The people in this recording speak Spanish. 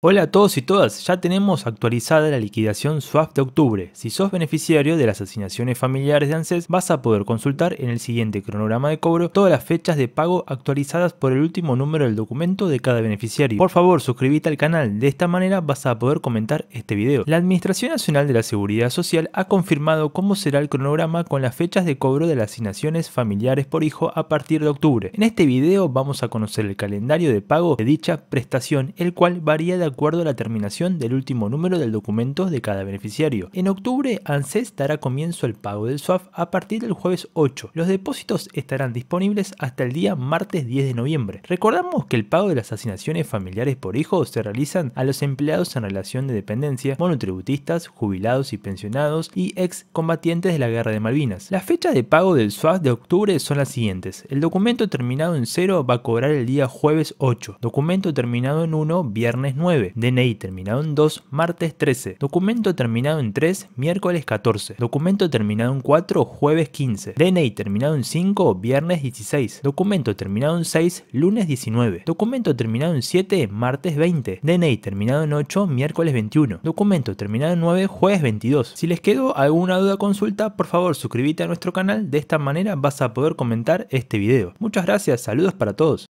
Hola a todos y todas, ya tenemos actualizada la liquidación SWAF de octubre. Si sos beneficiario de las asignaciones familiares de ANSES, vas a poder consultar en el siguiente cronograma de cobro todas las fechas de pago actualizadas por el último número del documento de cada beneficiario. Por favor, suscríbete al canal, de esta manera vas a poder comentar este video. La Administración Nacional de la Seguridad Social ha confirmado cómo será el cronograma con las fechas de cobro de las asignaciones familiares por hijo a partir de octubre. En este video vamos a conocer el calendario de pago de dicha prestación, el cual varía de acuerdo a la terminación del último número del documento de cada beneficiario. En octubre, ANSES dará comienzo al pago del SWAF a partir del jueves 8. Los depósitos estarán disponibles hasta el día martes 10 de noviembre. Recordamos que el pago de las asignaciones familiares por hijos se realizan a los empleados en relación de dependencia, monotributistas, jubilados y pensionados y ex combatientes de la Guerra de Malvinas. Las fechas de pago del SWAF de octubre son las siguientes. El documento terminado en 0 va a cobrar el día jueves 8, documento terminado en 1 viernes 9, DNI terminado en 2, martes 13, documento terminado en 3, miércoles 14, documento terminado en 4, jueves 15, DNI terminado en 5, viernes 16, documento terminado en 6, lunes 19, documento terminado en 7, martes 20, DNI terminado en 8, miércoles 21, documento terminado en 9, jueves 22. Si les quedó alguna duda o consulta, por favor suscríbete a nuestro canal, de esta manera vas a poder comentar este video. Muchas gracias, saludos para todos.